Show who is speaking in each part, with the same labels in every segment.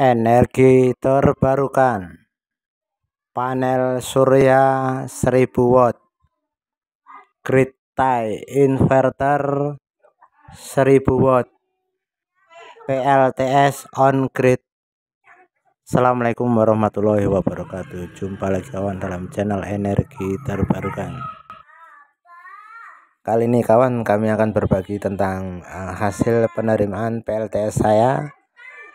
Speaker 1: energi terbarukan panel surya 1000 watt grid tie inverter 1000 watt PLTS on grid Assalamualaikum warahmatullahi wabarakatuh jumpa lagi kawan dalam channel energi terbarukan kali ini kawan kami akan berbagi tentang eh, hasil penerimaan PLTS saya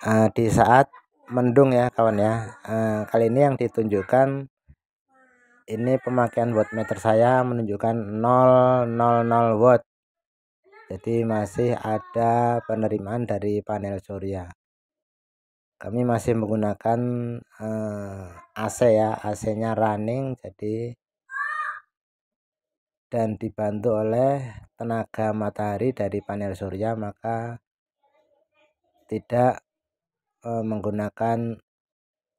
Speaker 1: Eh, di saat mendung ya kawan ya uh, kali ini yang ditunjukkan ini pemakaian wattmeter saya menunjukkan 000 watt jadi masih ada penerimaan dari panel surya kami masih menggunakan uh, eh, AC ya AC nya running jadi dan dibantu oleh tenaga matahari dari panel surya maka tidak uh, menggunakan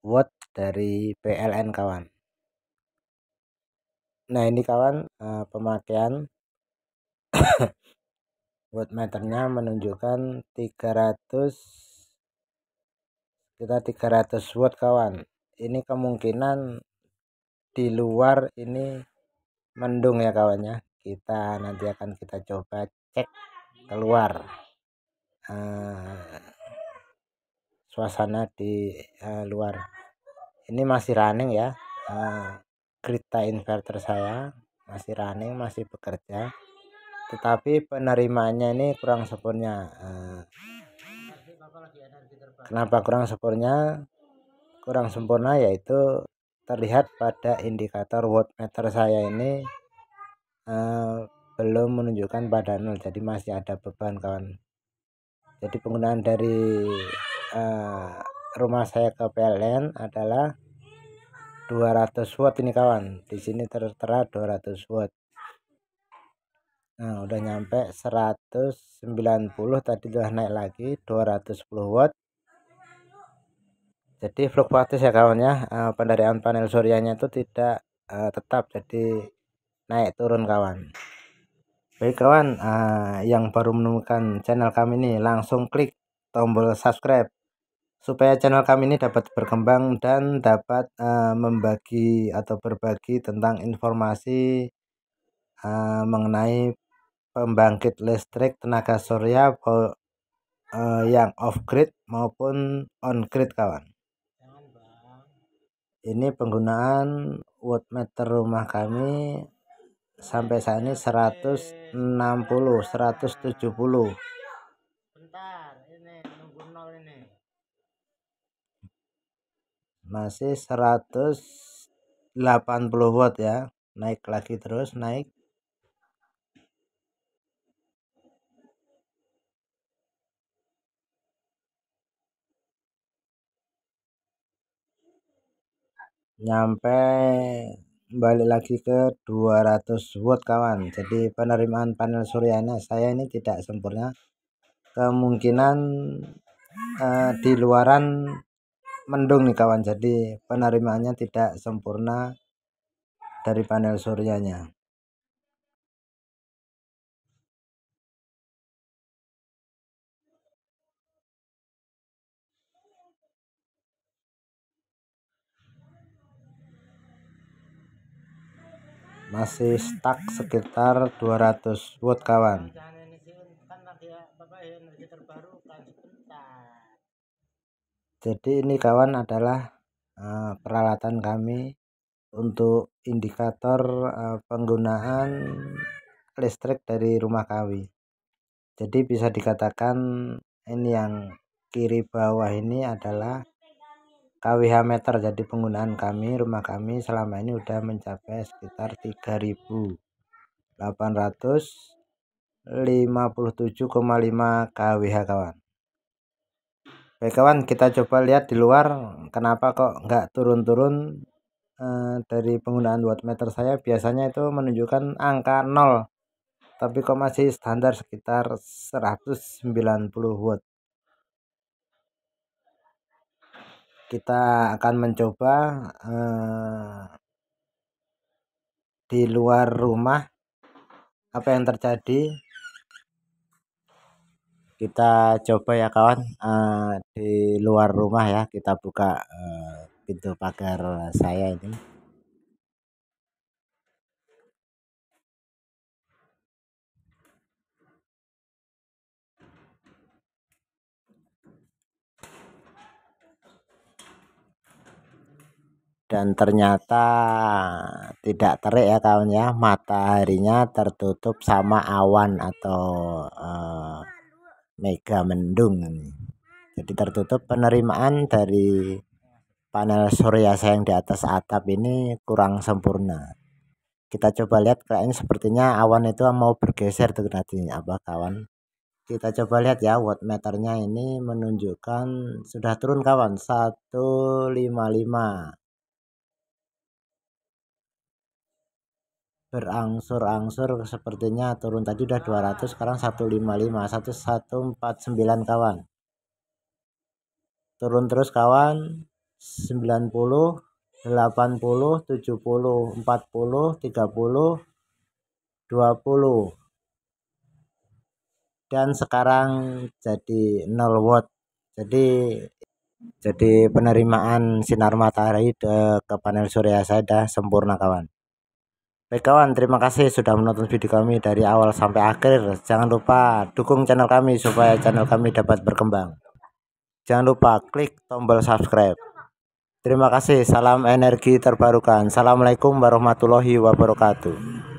Speaker 1: Word dari PLN kawan nah ini kawan uh, pemakaian Word meternya menunjukkan 300 kita 300 word kawan ini kemungkinan di luar ini mendung ya kawannya kita nanti akan kita coba cek keluar uh, suasana di uh, luar ini masih running ya uh, kereta inverter saya masih running masih bekerja tetapi penerimanya ini kurang sempurna uh, kenapa kurang sempurna kurang sempurna yaitu terlihat pada indikator wattmeter saya ini uh, belum menunjukkan pada nol jadi masih ada beban kawan jadi penggunaan dari uh, rumah saya ke PLN adalah 200 watt ini kawan di sini tertera 200 watt nah udah nyampe 190 tadi udah naik lagi 210 watt jadi fluktuatif ya kawan ya uh, eh, pendarian panel surianya itu tidak uh, tetap jadi naik turun kawan baik kawan uh, yang baru menemukan channel kami ini langsung klik tombol subscribe supaya channel kami ini dapat berkembang dan dapat uh, membagi atau berbagi tentang informasi uh, mengenai pembangkit listrik tenaga surya uh, yang off grid maupun on grid kawan. Ini penggunaan wattmeter rumah kami sampai saat ini 160 170 masih 180 watt ya naik lagi terus naik nyampe balik lagi ke 200 watt kawan jadi penerimaan panel suryanya saya ini tidak sempurna kemungkinan eh, di luaran mendung nih kawan jadi penerimaannya tidak sempurna dari panel suryanya masih stuck sekitar 200 watt kawan jadi ini kawan adalah uh, peralatan kami untuk indikator uh, penggunaan listrik dari rumah kami. jadi bisa dikatakan ini yang kiri bawah ini adalah KWH meter jadi penggunaan kami rumah kami selama ini sudah mencapai sekitar 3857,5 kWh kawan Baik eh, kawan kita coba lihat di luar kenapa kok nggak turun-turun eh, dari penggunaan wattmeter saya biasanya itu menunjukkan angka 0 tapi kok masih standar sekitar 190 watt kita akan mencoba eh, di luar rumah apa yang terjadi kita coba ya kawan uh, di luar rumah ya kita buka uh, pintu pagar saya ini dan ternyata tidak terik ya kawan ya mataharinya tertutup sama awan atau uh, mega mendung jadi tertutup penerimaan dari panel surya saya yang di atas atap ini kurang sempurna kita coba lihat kayaknya sepertinya awan itu mau bergeser tuh nanti apa kawan kita coba lihat ya watt meternya ini menunjukkan sudah turun kawan 155 berangsur-angsur sepertinya turun tadi udah 200 sekarang 155 1149 kawan turun terus kawan 90 80 70 40 40 30 20 dan sekarang jadi 0 watt jadi jadi penerimaan sinar matahari eh, ke panel surya saya sudah sempurna kawan Baik kawan, terima kasih sudah menonton video kami dari awal sampai akhir. Jangan lupa dukung channel kami supaya channel kami dapat berkembang. Jangan lupa klik tombol subscribe. Terima kasih, salam energi terbarukan. Assalamualaikum warahmatullahi wabarakatuh.